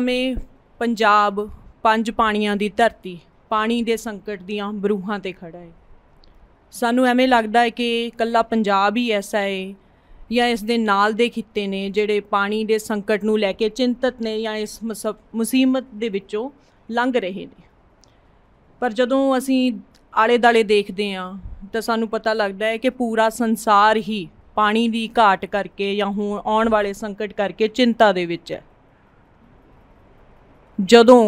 ਸਮੇਂ ਪੰਜਾਬ ਪੰਜ ਪਾਣੀਆਂ ਦੀ ਧਰਤੀ ਪਾਣੀ ਦੇ ਸੰਕਟ ਦੀਆਂ ਬਰੂਹਾਂ ਤੇ ਖੜਾ ਹੈ ਸਾਨੂੰ ਐਵੇਂ ਲੱਗਦਾ ਹੈ ਕਿ ਕੱਲਾ ਪੰਜਾਬ ਹੀ ਐਸਾ ਹੈ ਜਾਂ ਇਸ ਦੇ ਨਾਲ ਦੇ ਖਿੱਤੇ ਨੇ ਜਿਹੜੇ ਪਾਣੀ ਦੇ ਸੰਕਟ ਨੂੰ ਲੈ ਕੇ ਚਿੰਤਤ ਨੇ ਜਾਂ ਇਸ ਮੁਸੀਬਤ ਦੇ ਵਿੱਚੋਂ ਲੰਘ ਰਹੇ ਨੇ ਪਰ ਜਦੋਂ ਅਸੀਂ ਆਲੇ ਦਾਲੇ ਦੇਖਦੇ ਹਾਂ ਤਾਂ ਸਾਨੂੰ ਪਤਾ ਲੱਗਦਾ ਹੈ ਕਿ ਪੂਰਾ ਸੰਸਾਰ ਹੀ ਪਾਣੀ ਦੀ ਘਾਟ ਕਰਕੇ ਜਾਂ ਹੁਣ ਆਉਣ ਵਾਲੇ ਸੰਕਟ ਕਰਕੇ ਚਿੰਤਾ ਦੇ ਵਿੱਚ ਹੈ ਜਦੋਂ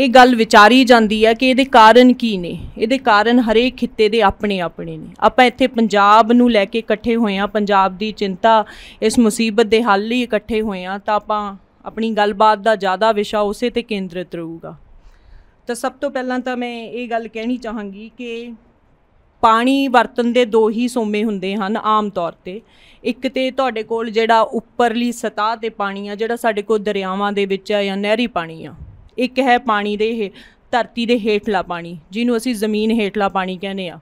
ਇਹ ਗੱਲ ਵਿਚਾਰੀ ਜਾਂਦੀ ਹੈ ਕਿ ਇਹਦੇ ਕਾਰਨ ਕੀ ਨੇ ਇਹਦੇ ਕਾਰਨ ਹਰੇਕ ਖਿੱਤੇ ਦੇ ਆਪਣੇ ਆਪਣੇ ਨੇ ਆਪਾਂ ਇੱਥੇ ਪੰਜਾਬ ਨੂੰ ਲੈ ਕੇ ਇਕੱਠੇ ਹੋਏ ਆ ਪੰਜਾਬ ਦੀ ਚਿੰਤਾ ਇਸ ਮੁਸੀਬਤ ਦੇ ਹੱਲ ਲਈ ਇਕੱਠੇ ਹੋਏ ਆ ਤਾਂ ਆਪਾਂ ਆਪਣੀ ਗੱਲਬਾਤ ਦਾ ਜ਼ਿਆਦਾ ਵਿਸ਼ਾ ਉਸੇ ਤੇ ਕੇਂਦਰਿਤ ਰਹੂਗਾ ਤਾਂ ਸਭ ਤੋਂ ਪਹਿਲਾਂ ਤਾਂ ਮੈਂ ਇਹ ਗੱਲ ਕਹਿਣੀ ਚਾਹਾਂਗੀ ਕਿ ਪਾਣੀ ਵਰਤਨ ਦੇ ਦੋ ਹੀ ਸੋਮੇ ਹੁੰਦੇ ਹਨ ਆਮ ਤੌਰ ਤੇ ਇੱਕ ਤੇ ਤੁਹਾਡੇ ਕੋਲ ਜਿਹੜਾ ਉੱਪਰਲੀ ਸਤਾ ਤੇ ਪਾਣੀ ਆ ਜਿਹੜਾ ਸਾਡੇ ਕੋਲ ਦਰਿਆਵਾਂ ਦੇ ਵਿੱਚ ਆ ਜਾਂ ਨਹਿਰੀ ਪਾਣੀ ਆ ਇੱਕ ਹੈ ਪਾਣੀ ਦੇ ਧਰਤੀ ਦੇ ਹੇਠਲਾ ਪਾਣੀ ਜਿਹਨੂੰ ਅਸੀਂ ਜ਼ਮੀਨ ਹੇਠਲਾ ਪਾਣੀ ਕਹਿੰਦੇ ਆ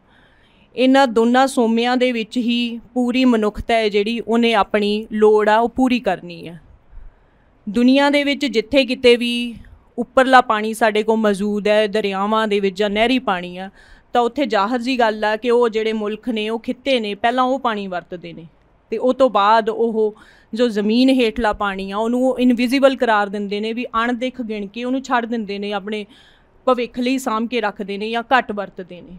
ਇਹਨਾਂ ਦੋਨਾਂ ਸੋਮਿਆਂ ਦੇ ਵਿੱਚ ਹੀ ਪੂਰੀ ਮਨੁੱਖਤਾ ਹੈ ਜਿਹੜੀ ਉਹਨੇ ਆਪਣੀ ਲੋੜ ਆ ਉਹ ਪੂਰੀ ਕਰਨੀ ਹੈ ਦੁਨੀਆ ਦੇ ਵਿੱਚ ਜਿੱਥੇ ਕਿਤੇ ਵੀ ਉੱਪਰਲਾ ਪਾਣੀ ਸਾਡੇ ਕੋਲ ਮੌਜੂਦ ਹੈ ਦਰਿਆਵਾਂ ਦੇ ਵਿੱਚ ਜਾਂ ਨਹਿਰੀ ਪਾਣੀ ਆ ਤਾਂ ਉੱਥੇ ਜ਼ਾਹਰ ਜੀ ਗੱਲ ਆ ਕਿ ਉਹ ਜਿਹੜੇ ਮੁਲਕ ਨੇ ਉਹ ਖਿੱਤੇ ਨੇ ਪਹਿਲਾਂ ਉਹ ਪਾਣੀ ਵਰਤਦੇ ਨੇ ਤੇ ਉਹ ਤੋਂ ਬਾਅਦ ਉਹ ਜੋ ਜ਼ਮੀਨ ਹੇਠਲਾ ਪਾਣੀ ਆ ਉਹਨੂੰ ਉਹ ਇਨਵਿਜ਼ੀਬਲ ਕਰਾਰ ਦਿੰਦੇ ਨੇ ਵੀ ਅਣਦਿਖ ਗਿਣ ਕੇ ਉਹਨੂੰ ਛੱਡ ਦਿੰਦੇ ਨੇ ਆਪਣੇ ਭਵਿੱਖ ਲਈ ਸਾਂਭ ਕੇ ਰੱਖਦੇ ਨੇ ਜਾਂ ਘੱਟ ਵਰਤਦੇ ਨੇ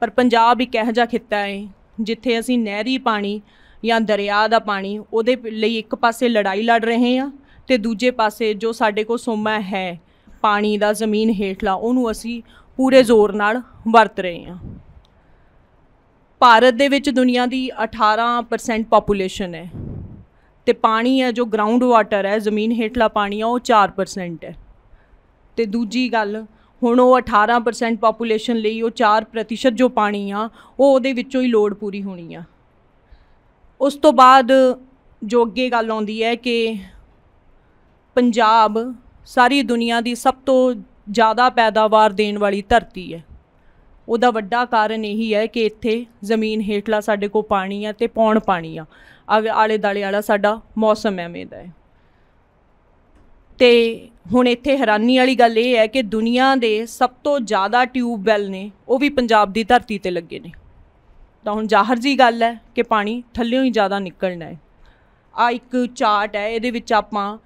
ਪਰ ਪੰਜਾਬ ਇੱਕ ਇਹੋ ਜਿਹਾ ਖਿੱਤਾ ਹੈ ਜਿੱਥੇ ਅਸੀਂ ਨਹਿਰੀ ਪਾਣੀ ਜਾਂ ਦਰਿਆ ਦਾ ਪਾਣੀ ਉਹਦੇ ਲਈ ਇੱਕ ਪਾਸੇ ਲੜਾਈ ਲੜ ਰਹੇ ਹਾਂ ਤੇ ਦੂਜੇ ਪਾਸੇ ਜੋ ਸਾਡੇ ਕੋਲ ਸੋਮਾ ਹੈ ਪਾਣੀ ਦਾ ਜ਼ਮੀਨ ਹੇਠਲਾ ਉਹਨੂੰ ਅਸੀਂ ਪੂਰੇ ਜ਼ੋਰ ਨਾਲ ਵਰਤ ਰਹੇ ਹਾਂ ਭਾਰਤ ਦੇ ਵਿੱਚ ਦੁਨੀਆ ਦੀ 18% ਪੋਪੂਲੇਸ਼ਨ ਹੈ ਤੇ ਪਾਣੀ ਹੈ ਜੋ ਗਰਾਊਂਡ ਵਾਟਰ ਹੈ ਜ਼ਮੀਨ ਹੇਠਲਾ ਪਾਣੀ ਆ ਉਹ 4% ਹੈ ਤੇ ਦੂਜੀ ਗੱਲ ਹੁਣ ਉਹ 18% ਪੋਪੂਲੇਸ਼ਨ ਲਈ ਉਹ 4% ਜੋ ਪਾਣੀ ਆ ਉਹ ਉਹਦੇ ਵਿੱਚੋਂ ਹੀ ਲੋੜ ਪੂਰੀ ਹੋਣੀ ਆ ਉਸ ਤੋਂ ਬਾਅਦ ਜੋ ਅੱਗੇ ਗੱਲ ਆਉਂਦੀ ਹੈ ਕਿ ਪੰਜਾਬ ਸਾਰੀ ਦੁਨੀਆ ਦੀ ਸਭ ਤੋਂ ਜ਼ਿਆਦਾ ਪੈਦਾਵਾਰ ਦੇਣ ਵਾਲੀ ਧਰਤੀ ਹੈ ਉਹਦਾ ਵੱਡਾ ਕਾਰਨ ਇਹੀ ਹੈ ਕਿ ਇੱਥੇ ਜ਼ਮੀਨ ਹੇਠਲਾ ਸਾਡੇ ਕੋਲ ਪਾਣੀ ਆ ਤੇ ਪੌਣ ਪਾਣੀ ਆ ਆਲੇ ਦਾਲੇ ਵਾਲਾ ਸਾਡਾ ਮੌਸਮ ਐਵੇਂ ਦਾ ਹੈ ਤੇ ਹੁਣ ਇੱਥੇ ਹੈਰਾਨੀ ਵਾਲੀ ਗੱਲ ਇਹ ਹੈ ਕਿ ਦੁਨੀਆ ਦੇ ਸਭ ਤੋਂ ਜ਼ਿਆਦਾ ਟਿਊਬਵੈਲ ਨੇ ਉਹ ਵੀ ਪੰਜਾਬ ਦੀ ਧਰਤੀ ਤੇ ਲੱਗੇ ਨੇ ਤਾਂ ਹੁਣ ਜ਼ਾਹਰ ਜੀ ਗੱਲ ਹੈ ਕਿ ਪਾਣੀ ਥੱਲੇੋਂ ਹੀ ਜ਼ਿਆਦਾ ਨਿਕਲਣਾ ਹੈ ਆ ਇੱਕ ਚਾਰਟ ਹੈ ਇਹਦੇ ਵਿੱਚ ਆਪਾਂ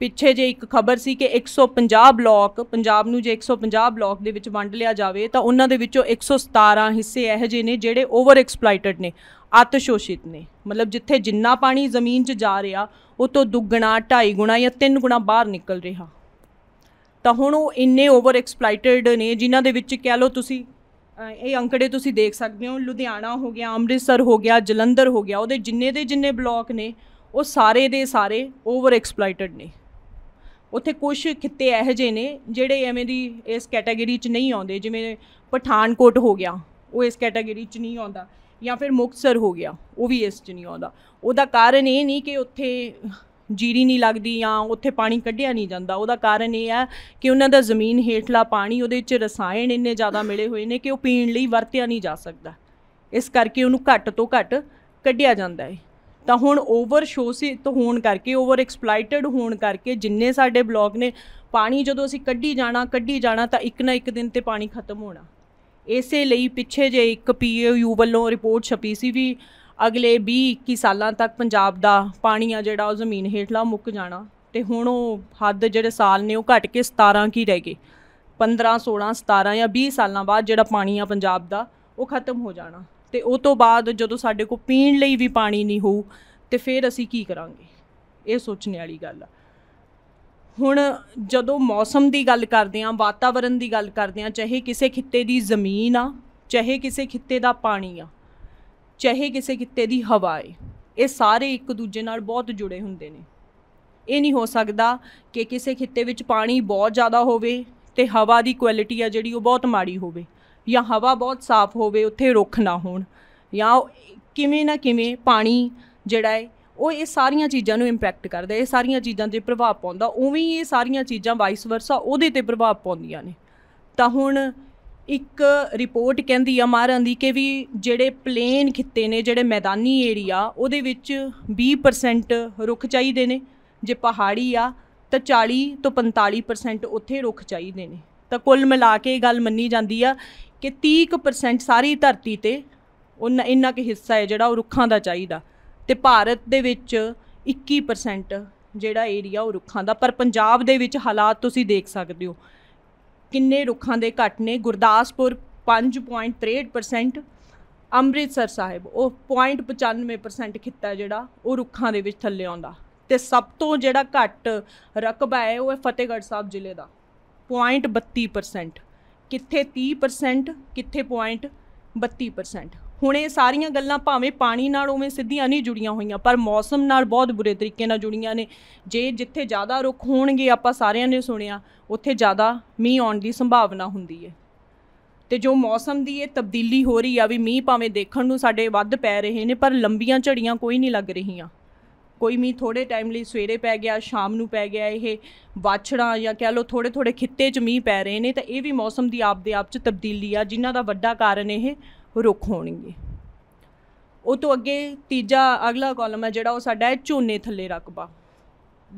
ਪਿੱਛੇ ਜੇ ਇੱਕ ਖਬਰ ਸੀ ਕਿ 150 ਬਲਾਕ ਪੰਜਾਬ ਨੂੰ ਜੇ 150 ਬਲਾਕ ਦੇ ਵਿੱਚ ਵੰਡ ਲਿਆ ਜਾਵੇ ਤਾਂ ਉਹਨਾਂ ਦੇ ਵਿੱਚੋਂ 117 ਹਿੱਸੇ ਇਹੋ ਜਿਹੇ ਨੇ ਜਿਹੜੇ ਓਵਰ ਐਕਸਪਲੋਇਟਡ ਨੇ ਸ਼ੋਸ਼ਿਤ ਨੇ ਮਤਲਬ ਜਿੱਥੇ ਜਿੰਨਾ ਪਾਣੀ ਜ਼ਮੀਨ 'ਚ ਜਾ ਰਿਹਾ ਉਹ ਤੋਂ ਦੁੱਗਣਾ ਢਾਈ ਗੁਣਾ ਜਾਂ ਤਿੰਨ ਗੁਣਾ ਬਾਹਰ ਨਿਕਲ ਰਿਹਾ ਤਾਂ ਹੁਣ ਉਹ ਇੰਨੇ ਓਵਰ ਐਕਸਪਲੋਇਟਡ ਨੇ ਜਿਨ੍ਹਾਂ ਦੇ ਵਿੱਚ ਕਹਿ ਲਓ ਤੁਸੀਂ ਇਹ ਅੰਕੜੇ ਤੁਸੀਂ ਦੇਖ ਸਕਦੇ ਹੋ ਲੁਧਿਆਣਾ ਹੋ ਗਿਆ ਅੰਮ੍ਰਿਤਸਰ ਹੋ ਗਿਆ ਜਲੰਧਰ ਹੋ ਗਿਆ ਉਹਦੇ ਜਿੰਨੇ ਦੇ ਜਿੰਨੇ ਬਲਾਕ ਨੇ ਉਹ ਸਾਰੇ ਦੇ ਸਾਰੇ ਓਵਰ ਐਕਸਪਲੋਇਟਡ ਨੇ ਉੱਥੇ ਕੁਝ ਖਿੱਤੇ ਇਹੋ ਜਿਹੇ ਨੇ ਜਿਹੜੇ ਐਵੇਂ ਦੀ ਇਸ ਕੈਟਾਗਰੀ 'ਚ ਨਹੀਂ ਆਉਂਦੇ ਜਿਵੇਂ ਪਠਾਨਕੋਟ ਹੋ ਗਿਆ ਉਹ ਇਸ ਕੈਟਾਗਰੀ 'ਚ ਨਹੀਂ ਆਉਂਦਾ ਜਾਂ ਫਿਰ ਮੁਕਤਸਰ ਹੋ ਗਿਆ ਉਹ ਵੀ ਇਸ 'ਚ ਨਹੀਂ ਆਉਂਦਾ ਉਹਦਾ ਕਾਰਨ ਇਹ ਨਹੀਂ ਕਿ ਉੱਥੇ ਜੀਰੀ ਨਹੀਂ ਲੱਗਦੀ ਜਾਂ ਉੱਥੇ ਪਾਣੀ ਕੱਢਿਆ ਨਹੀਂ ਜਾਂਦਾ ਉਹਦਾ ਕਾਰਨ ਇਹ ਆ ਕਿ ਉਹਨਾਂ ਦਾ ਜ਼ਮੀਨ ਹੇਠਲਾ ਪਾਣੀ ਉਹਦੇ 'ਚ ਰਸਾਇਣ ਇੰਨੇ ਜ਼ਿਆਦਾ ਮਿਲੇ ਹੋਏ ਨੇ ਕਿ ਉਹ ਪੀਣ ਲਈ ਵਰਤਿਆ ਨਹੀਂ ਜਾ ਸਕਦਾ ਇਸ ਕਰਕੇ ਉਹਨੂੰ ਘੱਟ ਤੋਂ ਘੱਟ ਕੱਢਿਆ ਜਾਂਦਾ ਹੈ ਤਾਂ ਹੁਣ ਓਵਰ ਤੋਂ ਹੋਣ ਕਰਕੇ ਓਵਰ ਐਕਸਪਲੋਇਟਡ ਹੋਣ ਕਰਕੇ ਜਿੰਨੇ ਸਾਡੇ ਬਲੌਗ ਨੇ ਪਾਣੀ ਜਦੋਂ ਅਸੀਂ ਕੱਢੀ ਜਾਣਾ ਕੱਢੀ ਜਾਣਾ ਤਾਂ ਇੱਕ ਨਾ ਇੱਕ ਦਿਨ ਤੇ ਪਾਣੀ ਖਤਮ ਹੋਣਾ ਇਸੇ ਲਈ ਪਿੱਛੇ ਜੇ ਇੱਕ ਪੀਯੂ ਵੱਲੋਂ ਰਿਪੋਰਟ ਛਪੀ ਸੀ ਵੀ ਅਗਲੇ 20 21 ਸਾਲਾਂ ਤੱਕ ਪੰਜਾਬ ਦਾ ਪਾਣੀ ਆ ਜਿਹੜਾ ਉਹ ਜ਼ਮੀਨ ਹੇਠਲਾ ਮੁੱਕ ਜਾਣਾ ਤੇ ਹੁਣ ਉਹ ਹੱਦ ਜਿਹੜੇ ਸਾਲ ਨੇ ਉਹ ਘਟ ਕੇ 17 ਕੀ ਰਹਿ ਗਏ 15 16 17 ਜਾਂ 20 ਸਾਲਾਂ ਬਾਅਦ ਜਿਹੜਾ ਪਾਣੀ ਆ ਪੰਜਾਬ ਦਾ ਉਹ ਖਤਮ ਹੋ ਜਾਣਾ ਤੇ ਉਹ ਤੋਂ ਬਾਅਦ ਜਦੋਂ ਸਾਡੇ ਕੋਲ ਪੀਣ ਲਈ ਵੀ ਪਾਣੀ ਨਹੀਂ ਹੋਊ ਤੇ ਫਿਰ ਅਸੀਂ ਕੀ ਕਰਾਂਗੇ ਇਹ ਸੋਚਣ ਵਾਲੀ ਗੱਲ ਆ ਹੁਣ ਜਦੋਂ ਮੌਸਮ ਦੀ ਗੱਲ ਕਰਦੇ ਆਂ ਵਾਤਾਵਰਣ ਦੀ ਗੱਲ ਕਰਦੇ ਆਂ ਚਾਹੇ ਕਿਸੇ ਖਿੱਤੇ ਦੀ ਜ਼ਮੀਨ ਆ ਚਾਹੇ ਕਿਸੇ ਖਿੱਤੇ ਦਾ ਪਾਣੀ ਆ ਚਾਹੇ ਕਿਸੇ ਖਿੱਤੇ ਦੀ ਹਵਾ ਏ ਇਹ ਸਾਰੇ ਇੱਕ ਦੂਜੇ ਨਾਲ ਬਹੁਤ ਜੁੜੇ ਹੁੰਦੇ ਨੇ ਇਹ ਨਹੀਂ ਹੋ ਸਕਦਾ ਕਿ ਕਿਸੇ ਖਿੱਤੇ ਵਿੱਚ ਪਾਣੀ ਬਹੁਤ ਜ਼ਿਆਦਾ ਹੋਵੇ ਤੇ ਹਵਾ ਦੀ ਕੁਆਲਿਟੀ ਆ ਜਿਹੜੀ ਉਹ ਬਹੁਤ ਮਾੜੀ ਹੋਵੇ ਜਾਂ ਹਵਾ ਬਹੁਤ ਸਾਫ਼ ਹੋਵੇ ਉੱਥੇ ਰੁੱਖ ਨਾ ਹੋਣ ਜਾਂ ਕਿਵੇਂ ਨਾ ਕਿਵੇਂ ਪਾਣੀ ਜਿਹੜਾ ਹੈ ਉਹ ਇਹ ਸਾਰੀਆਂ ਚੀਜ਼ਾਂ ਨੂੰ ਇੰਪੈਕਟ ਕਰਦਾ ਇਹ ਸਾਰੀਆਂ ਚੀਜ਼ਾਂ ਤੇ ਪ੍ਰਭਾਵ ਪਾਉਂਦਾ ਉਵੇਂ ਹੀ ਇਹ ਸਾਰੀਆਂ ਚੀਜ਼ਾਂ ਵਾਈਸ ਵਰਸਾ ਉਹਦੇ ਤੇ ਪ੍ਰਭਾਵ ਪਾਉਂਦੀਆਂ ਨੇ ਤਾਂ ਹੁਣ ਇੱਕ ਰਿਪੋਰਟ ਕਹਿੰਦੀ ਆ ਮਾਰਾਂ ਦੀ ਕਿ ਵੀ ਜਿਹੜੇ ਪਲੇਨ ਖਿੱਤੇ ਨੇ ਜਿਹੜੇ ਮੈਦਾਨੀ ਏਰੀਆ ਉਹਦੇ ਵਿੱਚ 20% ਰੁੱਖ ਚਾਹੀਦੇ ਨੇ ਜੇ ਪਹਾੜੀ ਆ ਤਾਂ 40 ਤੋਂ 45% ਉੱਥੇ ਰੁੱਖ ਚਾਹੀਦੇ ਨੇ ਤਾਂ ਕੁੱਲ ਮਿਲਾ ਕੇ ਇਹ ਗੱਲ ਮੰਨੀ ਜਾਂਦੀ ਆ ਕਿ 30% ਸਾਰੀ ਧਰਤੀ ਤੇ ਉਹ ਇੰਨਾ ਕਿ ਹਿੱਸਾ ਹੈ ਜਿਹੜਾ ਉਹ ਰੁੱਖਾਂ ਦਾ ਚਾਹੀਦਾ ਤੇ ਭਾਰਤ ਦੇ ਵਿੱਚ 21% ਜਿਹੜਾ ਏਰੀਆ ਉਹ ਰੁੱਖਾਂ ਦਾ ਪਰ ਪੰਜਾਬ ਦੇ ਵਿੱਚ ਹਾਲਾਤ ਤੁਸੀਂ ਦੇਖ ਸਕਦੇ ਹੋ ਕਿੰਨੇ ਰੁੱਖਾਂ ਦੇ ਘਟ ਨੇ ਗੁਰਦਾਸਪੁਰ 5.63% ਅੰਮ੍ਰਿਤਸਰ ਸਾਹਿਬ ਉਹ 0.95% ਖਿੱਤਾ ਜਿਹੜਾ ਉਹ ਰੁੱਖਾਂ ਦੇ ਵਿੱਚ ਥੱਲੇ ਆਉਂਦਾ ਤੇ ਸਭ ਤੋਂ ਜਿਹੜਾ ਘੱਟ ਰਕਬਾ ਹੈ ਉਹ ਹੈ ਫਤਿਹਗੜ੍ਹ ਸਾਹਿਬ ਜ਼ਿਲ੍ਹੇ ਦਾ 0.32% ਕਿੱਥੇ 30% ਕਿੱਥੇ 0.32% ਹੁਣ ਇਹ ਸਾਰੀਆਂ ਗੱਲਾਂ ਭਾਵੇਂ ਪਾਣੀ ਨਾਲ ਉਵੇਂ ਸਿੱਧੀਆਂ ਨਹੀਂ ਜੁੜੀਆਂ ਹੋਈਆਂ ਪਰ ਮੌਸਮ ਨਾਲ ਬਹੁਤ ਬੁਰੇ ਤਰੀਕੇ ਨਾਲ ਜੁੜੀਆਂ ਨੇ ਜੇ ਜਿੱਥੇ ਜ਼ਿਆਦਾ ਰੁੱਖ ਹੋਣਗੇ ਆਪਾਂ ਸਾਰਿਆਂ ਨੇ ਸੁਣਿਆ ਉੱਥੇ ਜ਼ਿਆਦਾ ਮੀਂਹ ਆਉਣ ਦੀ ਸੰਭਾਵਨਾ ਹੁੰਦੀ ਹੈ ਤੇ ਜੋ ਮੌਸਮ ਦੀ ਇਹ ਤਬਦੀਲੀ ਹੋ ਰਹੀ ਆ ਵੀ ਮੀਂਹ ਭਾਵੇਂ ਦੇਖਣ ਨੂੰ ਸਾਡੇ ਵੱਧ ਪੈ ਰਹੇ ਨੇ ਪਰ ਲੰਬੀਆਂ ਝੜੀਆਂ ਕੋਈ ਨਹੀਂ ਲੱਗ ਰਹੀਆਂ ਕੋਈ ਮੀ ਥੋੜੇ ਟਾਈਮ ਲਈ ਸਵੇਰੇ ਪੈ ਗਿਆ ਸ਼ਾਮ ਨੂੰ ਪੈ ਗਿਆ ਇਹ ਵਾਛੜਾ ਜਾਂ ਕਹਿ ਲੋ ਥੋੜੇ ਥੋੜੇ ਖਿੱਤੇ 'ਚ ਮੀਂਹ ਪੈ ਰਹੇ ਨੇ ਤਾਂ ਇਹ ਵੀ ਮੌਸਮ ਦੀ ਆਪ ਦੇ ਆਪ 'ਚ ਤਬਦੀਲੀ ਆ ਜਿਨ੍ਹਾਂ ਦਾ ਵੱਡਾ ਕਾਰਨ ਇਹ ਰੁੱਖ ਹੋਣਗੇ ਉਹ ਤੋਂ ਅੱਗੇ ਤੀਜਾ ਅਗਲਾ ਕਾਲਮ ਹੈ ਜਿਹੜਾ ਉਹ ਸਾਡਾ ਹੈ ਝੋਨੇ ਥੱਲੇ ਰਕਬਾ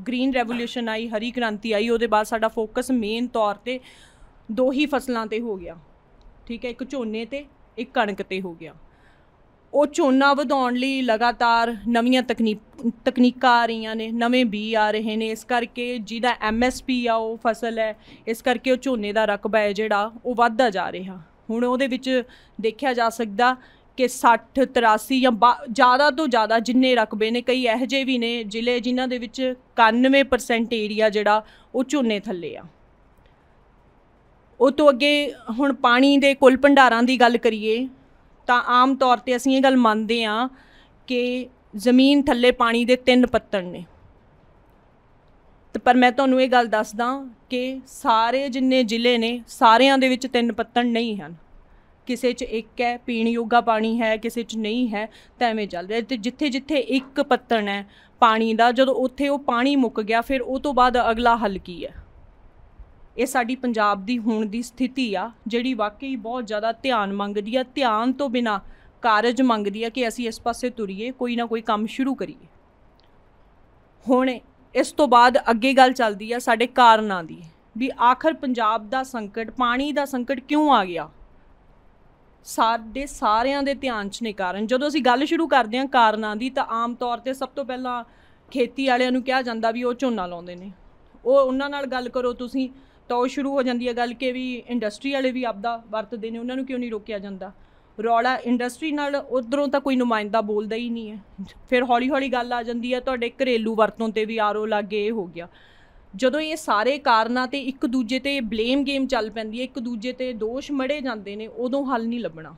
ਗ੍ਰੀਨ ਰੈਵੋਲੂਸ਼ਨ ਆਈ ਹਰੀ ਕ੍ਰਾਂਤੀ ਆਈ ਉਹਦੇ ਬਾਅਦ ਸਾਡਾ ਫੋਕਸ ਮੇਨ ਤੌਰ ਤੇ ਦੋ ਹੀ ਫਸਲਾਂ ਤੇ ਹੋ ਗਿਆ ਠੀਕ ਹੈ ਇੱਕ ਝੋਨੇ ਤੇ ਇੱਕ ਕਣਕ ਤੇ ਹੋ ਗਿਆ ਉਹ ਝੋਨਾ ਵਧਾਉਣ ਲਈ ਲਗਾਤਾਰ ਨਵੀਆਂ ਤਕਨੀਕ ਤਕਨੀਕਾਂ ਆ ਰਹੀਆਂ ਨੇ ਨਵੇਂ ਬੀ ਆ ਰਹੇ ਨੇ ਇਸ ਕਰਕੇ ਜਿਹਦਾ ਐਮਐਸਪੀ ਆ ਉਹ ਫਸਲ ਹੈ ਇਸ ਕਰਕੇ ਉਹ ਝੋਨੇ ਦਾ ਰਕਬਾ ਹੈ ਜਿਹੜਾ ਉਹ ਵੱਧਦਾ ਜਾ ਰਿਹਾ ਹੁਣ ਉਹਦੇ ਵਿੱਚ ਦੇਖਿਆ ਜਾ ਸਕਦਾ ਕਿ 60 83 ਜਾਂ ਜ਼ਿਆਦਾ ਤੋਂ ਜ਼ਿਆਦਾ ਜਿੰਨੇ ਰਕਬੇ ਨੇ ਕਈ ਇਹੋ ਜਿਹੇ ਵੀ ਨੇ ਜ਼ਿਲ੍ਹੇ ਜਿਨ੍ਹਾਂ ਦੇ ਵਿੱਚ 91% ਏਰੀਆ ਜਿਹੜਾ ਉਹ ਝੋਨੇ ਥੱਲੇ ਆ ਉਹ ਤੋਂ ਅੱਗੇ ਹੁਣ ਪਾਣੀ ਦੇ ਕੁੱਲ ਭੰਡਾਰਾਂ ਦੀ ਗੱਲ ਕਰੀਏ ਤਾਂ ਆਮ ਤੌਰ ਤੇ ਅਸੀਂ ਇਹ ਗੱਲ ਮੰਨਦੇ ਆ ਕਿ ਜ਼ਮੀਨ ਥੱਲੇ ਪਾਣੀ ਦੇ ਤਿੰਨ ਪੱਤਣ ਨੇ ਤੇ ਪਰ ਮੈਂ ਤੁਹਾਨੂੰ ਇਹ ਗੱਲ ਦੱਸਦਾ ਕਿ ਸਾਰੇ ਜਿੰਨੇ ਜ਼ਿਲ੍ਹੇ ਨੇ ਸਾਰਿਆਂ ਦੇ ਵਿੱਚ ਤਿੰਨ ਪੱਤਣ ਨਹੀਂ ਹਨ ਕਿਸੇ 'ਚ ਇੱਕ ਹੈ ਪੀਣ ਯੋਗਾ ਪਾਣੀ ਹੈ ਕਿਸੇ 'ਚ ਨਹੀਂ ਹੈ ਤਾਂ ਐਵੇਂ ਚੱਲ ਰਿਹਾ ਤੇ ਜਿੱਥੇ ਜਿੱਥੇ ਇੱਕ ਪੱਤਣ ਹੈ ਪਾਣੀ ਦਾ ਜਦੋਂ ਉੱਥੇ ਉਹ ਪਾਣੀ ਮੁੱਕ ਗਿਆ ਫਿਰ ਉਹ ਤੋਂ ਬਾਅਦ ਅਗਲਾ ਹੱਲ ਕੀ ਹੈ ਇਹ ਸਾਡੀ ਪੰਜਾਬ ਦੀ ਹੁਣ ਦੀ ਸਥਿਤੀ ਆ ਜਿਹੜੀ ਵਾਕਈ ਬਹੁਤ ਜ਼ਿਆਦਾ ਧਿਆਨ ਮੰਗਦੀ ਆ ਧਿਆਨ ਤੋਂ ਬਿਨਾ ਕਾਰਜ ਮੰਗਦੀ ਆ ਕਿ ਅਸੀਂ ਇਸ ਪਾਸੇ ਤੁਰੀਏ ਕੋਈ ਨਾ ਕੋਈ ਕੰਮ ਸ਼ੁਰੂ ਕਰੀਏ ਹੁਣ ਇਸ ਤੋਂ ਬਾਅਦ ਅੱਗੇ ਗੱਲ ਚੱਲਦੀ ਆ ਸਾਡੇ ਕਾਰਨਾਂ ਦੀ ਵੀ ਆਖਰ ਪੰਜਾਬ ਦਾ ਸੰਕਟ ਪਾਣੀ ਦਾ ਸੰਕਟ ਕਿਉਂ ਆ ਗਿਆ ਸਾਡੇ ਸਾਰਿਆਂ ਦੇ ਧਿਆਨ 'ਚ ਨੇ ਕਾਰਨ ਜਦੋਂ ਅਸੀਂ ਗੱਲ ਸ਼ੁਰੂ ਕਰਦੇ ਹਾਂ ਕਾਰਨਾਂ ਦੀ ਤਾਂ ਆਮ ਤੌਰ ਤੇ ਸਭ ਤੋਂ ਪਹਿਲਾਂ ਖੇਤੀ ਵਾਲਿਆਂ ਨੂੰ ਕਿਹਾ ਜਾਂਦਾ ਵੀ ਉਹ ਝੋਨਾ ਲਾਉਂਦੇ ਨੇ ਉਹ ਉਹਨਾਂ ਨਾਲ ਗੱਲ ਕਰੋ ਤੁਸੀਂ ਤਾਂ ਉਹ ਸ਼ੁਰੂ ਹੋ ਜਾਂਦੀ ਹੈ ਗੱਲ ਕਿ ਵੀ ਇੰਡਸਟਰੀ ਵਾਲੇ ਵੀ ਆਪਦਾ ਵਰਤਦੇ ਨੇ ਉਹਨਾਂ ਨੂੰ ਕਿਉਂ ਨਹੀਂ ਰੋਕਿਆ ਜਾਂਦਾ ਰੌਲਾ ਇੰਡਸਟਰੀ ਨਾਲ ਉਧਰੋਂ ਤਾਂ ਕੋਈ ਨੁਮਾਇੰਦਾ ਬੋਲਦਾ ਹੀ ਨਹੀਂ ਹੈ ਫਿਰ ਹੌਲੀ-ਹੌਲੀ ਗੱਲ ਆ ਜਾਂਦੀ ਹੈ ਤੁਹਾਡੇ ਘਰੇਲੂ ਵਰਤੋਂ ਤੇ ਵੀ ਆਰੋ ਲੱਗੇ ਇਹ ਹੋ ਗਿਆ ਜਦੋਂ ਇਹ ਸਾਰੇ ਕਾਰਨਾਂ ਤੇ ਇੱਕ ਦੂਜੇ ਤੇ ਬਲੇਮ ਗੇਮ ਚੱਲ ਪੈਂਦੀ ਹੈ ਇੱਕ ਦੂਜੇ ਤੇ ਦੋਸ਼ ਮੜੇ ਜਾਂਦੇ ਨੇ ਉਦੋਂ ਹੱਲ ਨਹੀਂ ਲੱਭਣਾ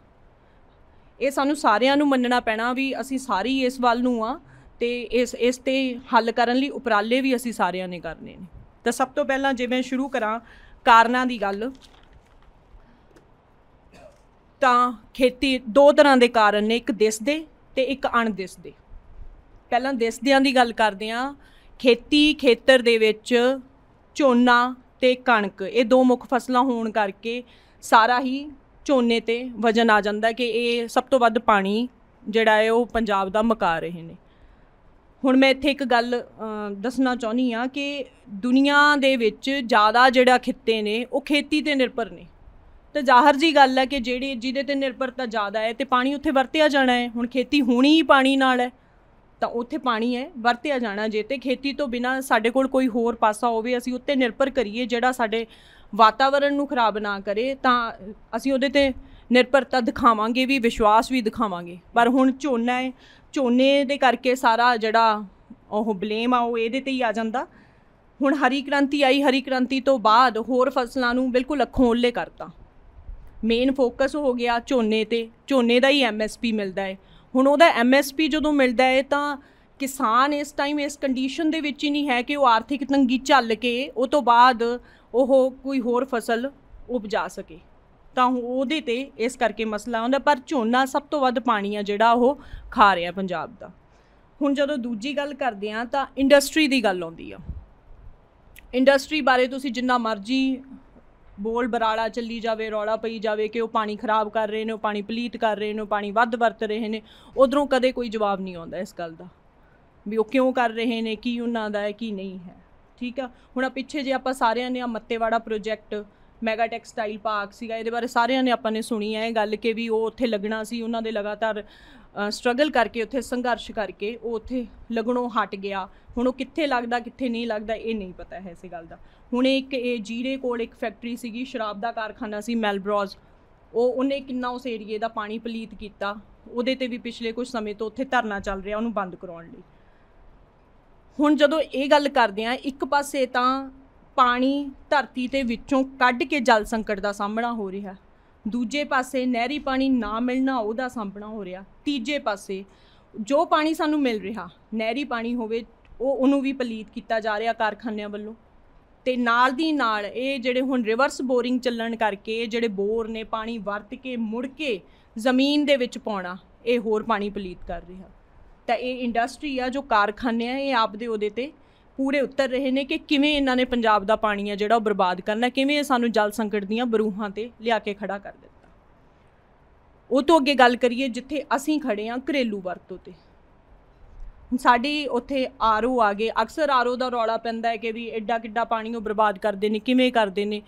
ਇਹ ਸਾਨੂੰ ਸਾਰਿਆਂ ਨੂੰ ਮੰਨਣਾ ਪੈਣਾ ਵੀ ਅਸੀਂ ਸਾਰੇ ਇਸ ਵੱਲ ਨੂੰ ਆ ਤੇ ਇਸ ਇਸ ਤੇ ਹੱਲ ਕਰਨ ਲਈ ਉਪਰਾਲੇ ਵੀ ਅਸੀਂ ਸਾਰਿਆਂ ਨੇ ਕਰਨੇ ਨੇ ਤਾਂ ਸਭ ਤੋਂ ਪਹਿਲਾਂ ਜੇ ਮੈਂ ਸ਼ੁਰੂ ਕਰਾਂ ਕਾਰਨਾਂ ਦੀ ਗੱਲ ਤਾਂ ਖੇਤੀ ਦੋ ਤਰ੍ਹਾਂ ਦੇ ਕਾਰਨ ਨੇ ਇੱਕ ਦਿਸਦੇ ਤੇ ਇੱਕ ਅਣਦਿਸਦੇ ਪਹਿਲਾਂ ਦਿਸਦਿਆਂ ਦੀ ਗੱਲ ਕਰਦੇ ਆ ਖੇਤੀ ਖੇਤਰ ਦੇ ਵਿੱਚ ਝੋਨਾ ਤੇ ਕਣਕ ਇਹ ਦੋ ਮੁੱਖ ਫਸਲਾਂ ਹੋਣ ਕਰਕੇ ਸਾਰਾ ਹੀ ਝੋਨੇ ਤੇ ਵਜਨ ਆ ਜਾਂਦਾ ਕਿ ਇਹ ਸਭ ਤੋਂ ਵੱਧ ਪਾਣੀ ਜਿਹੜਾ ਹੈ ਉਹ ਪੰਜਾਬ ਦਾ ਮਕਾ ਰਹੇ ਨੇ ਹੁਣ ਮੈਂ ਇੱਥੇ ਇੱਕ ਗੱਲ ਦੱਸਣਾ ਚਾਹੁੰਨੀ ਆ ਕਿ ਦੁਨੀਆ ਦੇ ਵਿੱਚ ਜ਼ਿਆਦਾ ਜਿਹੜਾ ਖਿੱਤੇ ਨੇ ਉਹ ਖੇਤੀ ਤੇ ਨਿਰਭਰ ਨੇ ਤੇ ਜ਼ਾਹਰ ਜੀ ਗੱਲ ਹੈ ਕਿ ਜਿਹੜੀ ਜਿਹਦੇ ਤੇ ਨਿਰਭਰਤਾ ਜ਼ਿਆਦਾ ਹੈ ਤੇ ਪਾਣੀ ਉੱਥੇ ਵਰਤਿਆ ਜਾਣਾ ਹੈ ਹੁਣ ਖੇਤੀ ਹੋਣੀ ਹੀ ਪਾਣੀ ਨਾਲ ਹੈ ਤਾਂ ਉੱਥੇ ਪਾਣੀ ਹੈ ਵਰਤਿਆ ਜਾਣਾ ਜੇ ਤੇ ਖੇਤੀ ਤੋਂ ਬਿਨਾ ਸਾਡੇ ਕੋਲ ਕੋਈ ਹੋਰ ਪਾਸਾ ਹੋਵੇ ਅਸੀਂ ਉੱਤੇ ਨਿਰਭਰ ਕਰੀਏ ਜਿਹੜਾ ਸਾਡੇ ਵਾਤਾਵਰਣ ਨੂੰ ਖਰਾਬ ਨਾ ਕਰੇ ਤਾਂ ਅਸੀਂ ਉਹਦੇ ਤੇ ਨਿਰਭਰਤਾ ਦਿਖਾਵਾਂਗੇ ਵੀ ਵਿਸ਼ਵਾਸ ਵੀ ਦਿਖਾਵਾਂਗੇ ਪਰ ਹੁਣ ਝੋਨਾ ਹੈ ਝੋਨੇ ਦੇ ਕਰਕੇ ਸਾਰਾ ਜਿਹੜਾ ਉਹ ਬਲੇਮ ਆ ਉਹ ਇਹਦੇ ਤੇ ਹੀ ਆ ਜਾਂਦਾ ਹੁਣ ਹਰੀ ਕ੍ਰਾਂਤੀ ਆਈ ਹਰੀ ਕ੍ਰਾਂਤੀ ਤੋਂ ਬਾਅਦ ਹੋਰ ਫਸਲਾਂ ਨੂੰ ਬਿਲਕੁਲ ਅੱਖੋਂ ਓਲੇ ਕਰਤਾ ਮੇਨ ਫੋਕਸ ਹੋ ਗਿਆ ਝੋਨੇ ਤੇ ਝੋਨੇ ਦਾ ਹੀ ਐਮਐਸਪੀ ਮਿਲਦਾ ਹੈ ਹੁਣ ਉਹਦਾ ਐਮਐਸਪੀ ਜਦੋਂ ਮਿਲਦਾ ਹੈ ਤਾਂ ਕਿਸਾਨ ਇਸ ਟਾਈਮ ਇਸ ਕੰਡੀਸ਼ਨ ਦੇ ਵਿੱਚ ਹੀ ਨਹੀਂ ਹੈ ਕਿ ਉਹ ਆਰਥਿਕ ਤੰਗੀ ਝੱਲ ਕੇ ਉਹ ਤੋਂ ਬਾਅਦ ਉਹ ਕੋਈ ਹੋਰ ਫਸਲ ਉਪਜਾ ਸਕੇ ਤਾਂ ਉਹਦੇ ਤੇ ਇਸ ਕਰਕੇ ਮਸਲਾ ਆਉਂਦਾ ਪਰ ਝੋਨਾ ਸਭ ਤੋਂ ਵੱਧ ਪਾਣੀ ਆ ਜਿਹੜਾ ਉਹ ਖਾ ਰਿਹਾ ਪੰਜਾਬ ਦਾ ਹੁਣ ਜਦੋਂ ਦੂਜੀ ਗੱਲ ਕਰਦੇ ਆ ਤਾਂ ਇੰਡਸਟਰੀ ਦੀ ਗੱਲ ਆਉਂਦੀ ਆ ਇੰਡਸਟਰੀ ਬਾਰੇ ਤੁਸੀਂ ਜਿੰਨਾ ਮਰਜ਼ੀ ਬੋਲ ਬਰਾੜਾ ਚੱਲੀ ਜਾਵੇ ਰੌਲਾ ਪਈ ਜਾਵੇ ਕਿ ਉਹ ਪਾਣੀ ਖਰਾਬ ਕਰ ਰਹੇ ਨੇ ਉਹ ਪਾਣੀ ਪਲੀਟ ਕਰ ਰਹੇ ਨੇ ਉਹ ਪਾਣੀ ਵੱਧ ਵਰਤ ਰਹੇ ਨੇ ਉਧਰੋਂ ਕਦੇ ਕੋਈ ਜਵਾਬ ਨਹੀਂ ਆਉਂਦਾ ਇਸ ਗੱਲ ਦਾ ਵੀ ਉਹ ਕਿਉਂ ਕਰ ਰਹੇ ਨੇ ਕੀ ਉਹਨਾਂ ਦਾ ਹੈ ਕੀ ਨਹੀਂ ਹੈ ਠੀਕ ਆ ਹੁਣ ਆ ਪਿੱਛੇ ਜੇ ਆਪਾਂ ਸਾਰਿਆਂ ਨੇ ਆ Mattewara project mega textile park ਸੀਗਾ ਇਹਦੇ ਬਾਰੇ ਸਾਰਿਆਂ ਨੇ ਆਪਾਂ ਨੇ ਸੁਣੀ ਹੈ ਗੱਲ ਕਿ ਵੀ ਉਹ ਉੱਥੇ ਲੱਗਣਾ ਸੀ ਉਹਨਾਂ ਦੇ ਲਗਾਤਾਰ ਸਟਰਗਲ ਕਰਕੇ ਉੱਥੇ ਸੰਘਰਸ਼ ਕਰਕੇ ਉਹ ਉੱਥੇ ਲੱਗਣੋਂ ਹਟ ਗਿਆ ਹੁਣ ਉਹ ਕਿੱਥੇ ਲੱਗਦਾ ਕਿੱਥੇ ਨਹੀਂ ਲੱਗਦਾ ਇਹ ਨਹੀਂ ਪਤਾ ਹੈ ਇਸ ਗੱਲ ਦਾ ਹੁਣ ਇੱਕ ਇਹ ਜੀਰੇ ਕੋਲ ਇੱਕ ਫੈਕਟਰੀ ਸੀਗੀ ਸ਼ਰਾਬ ਦਾ ਕਾਰਖਾਨਾ ਸੀ ਮੈਲਬ੍ਰੋਜ਼ ਉਹ ਉਹਨੇ ਕਿੰਨਾ ਉਸ ਏਰੀਏ ਦਾ ਪਾਣੀ ਪਲੀਤ ਕੀਤਾ ਉਹਦੇ ਤੇ ਵੀ ਪਿਛਲੇ ਕੁਝ ਸਮੇਂ ਤੋਂ ਉੱਥੇ ਧਰਨਾ ਚੱਲ ਰਿਹਾ ਉਹਨੂੰ ਬੰਦ ਕਰਾਉਣ ਲਈ ਹੁਣ ਜਦੋਂ ਇਹ ਗੱਲ ਕਰਦੇ ਆ ਇੱਕ ਪਾਸੇ ਤਾਂ ਪਾਣੀ ਧਰਤੀ ਦੇ ਵਿੱਚੋਂ ਕੱਢ ਕੇ ਜਲ ਸੰਕਟ ਦਾ ਸਾਹਮਣਾ ਹੋ ਰਿਹਾ ਦੂਜੇ ਪਾਸੇ ਨਹਿਰੀ ਪਾਣੀ ਨਾ ਮਿਲਣਾ ਉਹਦਾ ਸਾਹਮਣਾ ਹੋ ਰਿਹਾ ਤੀਜੇ ਪਾਸੇ ਜੋ ਪਾਣੀ ਸਾਨੂੰ ਮਿਲ ਰਿਹਾ ਨਹਿਰੀ ਪਾਣੀ ਹੋਵੇ ਉਹ ਉਹਨੂੰ ਵੀ ਪਲੀਤ ਕੀਤਾ ਜਾ ਰਿਹਾ ਕਾਰਖਾਨਿਆਂ ਵੱਲੋਂ ਤੇ ਨਾਲ ਦੀ ਨਾਲ ਇਹ ਜਿਹੜੇ ਹੁਣ ਰਿਵਰਸ ਬੋਰਿੰਗ ਚੱਲਣ ਕਰਕੇ ਜਿਹੜੇ ਬੋਰ ਨੇ ਪਾਣੀ ਵਰਤ ਕੇ ਮੁੜ ਕੇ ਜ਼ਮੀਨ ਦੇ ਵਿੱਚ ਪਾਉਣਾ ਇਹ ਹੋਰ ਪਾਣੀ ਪਲੀਤ ਕਰ ਰਿਹਾ ਤਾਂ ਇਹ ਇੰਡਸਟਰੀ ਆ ਜੋ ਕਾਰਖਾਨੇ ਆ ਇਹ ਆਪਦੇ ਉਹਦੇ ਤੇ ਪੂਰੇ ਉੱਤਰ ਰਹੇ ਨੇ ਕਿ ਕਿਵੇਂ ਇਹਨਾਂ ਨੇ ਪੰਜਾਬ ਦਾ ਪਾਣੀ ਆ ਜਿਹੜਾ ਉਹ ਬਰਬਾਦ ਕਰਨਾ ਕਿਵੇਂ ਇਹ ਸਾਨੂੰ ਜਲ ਸੰਕਟ ਦੀਆਂ ਬਰੂਹਾਂ ਤੇ ਲਿਆ ਕੇ ਖੜਾ ਕਰ ਦਿੱਤਾ ਉਹ ਤੋਂ ਅੱਗੇ ਗੱਲ ਕਰੀਏ ਜਿੱਥੇ ਅਸੀਂ ਖੜੇ ਹਾਂ ਘਰੇਲੂ ਵਰਤੋਂ ਤੇ ਸਾਡੀ ਉੱਥੇ ਆਰਓ ਆ ਗਏ ਅਕਸਰ ਆਰਓ ਦਾ ਰੌਲਾ ਪੈਂਦਾ ਹੈ ਕਿ ਵੀ ਐਡਾ ਕਿੱਡਾ ਪਾਣੀ ਉਹ ਬਰਬਾਦ ਕਰਦੇ ਨੇ ਕਿਵੇਂ ਕਰਦੇ ਨੇ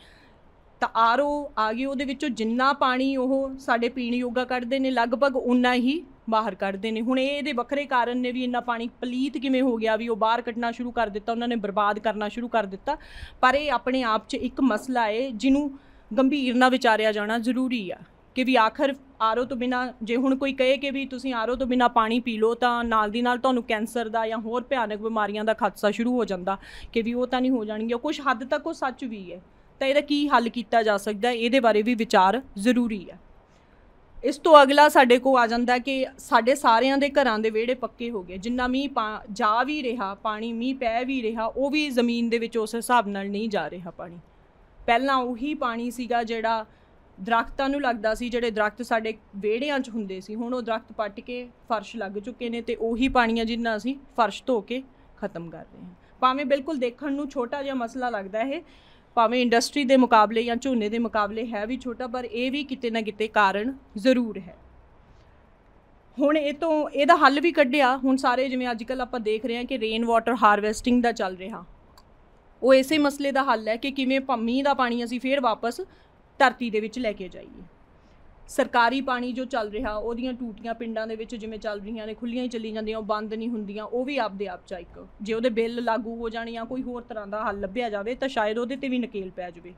ਤਾਂ ਆਰਓ ਆ ਗਏ ਉਹਦੇ ਵਿੱਚੋਂ ਜਿੰਨਾ ਪਾਣੀ ਉਹ ਸਾਡੇ ਪੀਣ ਯੋਗਾ ਕਰਦੇ ਨੇ ਲਗਭਗ ਉਨਾ ਹੀ ਬਾਹਰ ਕੱਢਦੇ ਨੇ ਹੁਣ ਇਹ ਇਹਦੇ ਵੱਖਰੇ ਕਾਰਨ ਨੇ ਵੀ ਇੰਨਾ ਪਾਣੀ ਪਲੀਤ ਕਿਵੇਂ ਹੋ ਗਿਆ ਵੀ ਉਹ ਬਾਹਰ ਕੱਢਣਾ ਸ਼ੁਰੂ ਕਰ ਦਿੱਤਾ ਉਹਨਾਂ ਨੇ ਬਰਬਾਦ ਕਰਨਾ ਸ਼ੁਰੂ ਕਰ ਦਿੱਤਾ ਪਰ ਇਹ ਆਪਣੇ ਆਪ 'ਚ ਇੱਕ ਮਸਲਾ ਹੈ ਜਿਹਨੂੰ ਗੰਭੀਰ ਨਾਲ ਵਿਚਾਰਿਆ ਜਾਣਾ ਜ਼ਰੂਰੀ ਆ ਕਿ ਵੀ ਆਖਰ ਆਰੋ ਤੋਂ ਬਿਨਾ ਜੇ ਹੁਣ ਕੋਈ ਕਹੇ ਕਿ ਵੀ ਤੁਸੀਂ ਆਰੋ ਤੋਂ ਬਿਨਾ ਪਾਣੀ ਪੀ ਲਓ ਤਾਂ ਨਾਲ ਦੀ ਨਾਲ ਤੁਹਾਨੂੰ ਕੈਂਸਰ ਦਾ ਜਾਂ ਹੋਰ ਭਿਆਨਕ ਬਿਮਾਰੀਆਂ ਦਾ ਖਤਸਾ ਸ਼ੁਰੂ ਹੋ ਜਾਂਦਾ ਕਿ ਵੀ ਉਹ ਤਾਂ ਨਹੀਂ ਹੋ ਜਾਣਗੀਆਂ ਕੁਝ ਹੱਦ ਤੱਕ ਉਹ ਸੱਚ ਵੀ ਹੈ ਤਾਂ ਇਹਦਾ ਕੀ ਹੱਲ ਕੀਤਾ ਜਾ ਸਕਦਾ ਇਹਦੇ ਬਾਰੇ ਵੀ ਵਿਚਾਰ ਜ਼ਰੂਰੀ ਹੈ ਇਸ ਤੋਂ ਅਗਲਾ ਸਾਡੇ ਕੋ ਆ ਜਾਂਦਾ ਕਿ ਸਾਡੇ ਸਾਰਿਆਂ ਦੇ ਘਰਾਂ ਦੇ ਵਿਹੜੇ ਪੱਕੇ ਹੋ ਗਏ ਜਿੰਨਾ ਮੀਂਹ ਜਾ ਵੀ ਰਿਹਾ ਪਾਣੀ ਮੀਂਹ ਪੈ ਵੀ ਰਿਹਾ ਉਹ ਵੀ ਜ਼ਮੀਨ ਦੇ ਵਿੱਚ ਉਸ ਹਿਸਾਬ ਨਾਲ ਨਹੀਂ ਜਾ ਰਿਹਾ ਪਾਣੀ ਪਹਿਲਾਂ ਉਹੀ ਪਾਣੀ ਸੀਗਾ ਜਿਹੜਾ ਦਰਖਤਾਂ ਨੂੰ ਲੱਗਦਾ ਸੀ ਜਿਹੜੇ ਦਰਖਤ ਸਾਡੇ ਵਿਹੜਿਆਂ 'ਚ ਹੁੰਦੇ ਸੀ ਹੁਣ ਉਹ ਦਰਖਤ ਪੱਟ ਕੇ ਫਰਸ਼ ਲੱਗ ਚੁੱਕੇ ਨੇ ਤੇ ਉਹੀ ਪਾਣੀਆਂ ਜਿੰਨਾ ਅਸੀਂ ਫਰਸ਼ ਧੋ ਕੇ ਖਤਮ ਕਰ ਰਹੇ ਹਾਂ ਭਾਵੇਂ ਬਿਲਕੁਲ ਦੇਖਣ ਨੂੰ ਛੋਟਾ ਜਿਹਾ ਮਸਲਾ ਲੱਗਦਾ ਹੈ ਭਾਵੇਂ ਇੰਡਸਟਰੀ ਦੇ ਮੁਕਾਬਲੇ ਜਾਂ ਝੋਨੇ ਦੇ ਮੁਕਾਬਲੇ ਹੈ ਵੀ ਛੋਟਾ ਪਰ ਇਹ ਵੀ ਕਿਤੇ ਨਾ ਕਿਤੇ ਕਾਰਨ ਜ਼ਰੂਰ ਹੈ ਹੁਣ ਇਹ ਤੋਂ ਇਹਦਾ ਹੱਲ ਵੀ ਕੱਢਿਆ ਹੁਣ ਸਾਰੇ ਜਿਵੇਂ ਅੱਜ ਕੱਲ ਆਪਾਂ ਦੇਖ ਰਹੇ ਹਾਂ ਕਿ ਰੇਨ ਵਾਟਰ ਹਾਰਵੈਸਟਿੰਗ ਦਾ ਚੱਲ ਰਿਹਾ ਉਹ ਇਸੇ ਮਸਲੇ ਦਾ ਹੱਲ ਹੈ ਕਿ ਕਿਵੇਂ ਪੰਮੀ ਦਾ ਪਾਣੀ ਅਸੀਂ ਫੇਰ ਵਾਪਸ ਧਰਤੀ ਦੇ ਵਿੱਚ ਲੈ ਕੇ ਜਾਈਏ ਸਰਕਾਰੀ ਪਾਣੀ ਜੋ ਚੱਲ ਰਿਹਾ ਉਹਦੀਆਂ ਟੂਟੀਆਂ ਪਿੰਡਾਂ ਦੇ ਵਿੱਚ ਜਿਵੇਂ ਚੱਲ ਰਹੀਆਂ ਨੇ ਖੁੱਲੀਆਂ ਹੀ ਚੱਲੀ ਜਾਂਦੀਆਂ ਉਹ ਬੰਦ ਨਹੀਂ ਹੁੰਦੀਆਂ ਉਹ ਵੀ ਆਪਦੇ ਆਪ ਚ ਇੱਕ ਜੇ ਉਹਦੇ ਬਿੱਲ ਲਾਗੂ ਹੋ ਜਾਣ ਜਾਂ ਕੋਈ ਹੋਰ ਤਰ੍ਹਾਂ ਦਾ ਹੱਲ ਲੱਭਿਆ ਜਾਵੇ ਤਾਂ ਸ਼ਾਇਦ ਉਹਦੇ ਤੇ ਵੀ ਨਕੇਲ ਪੈ ਜਾਵੇ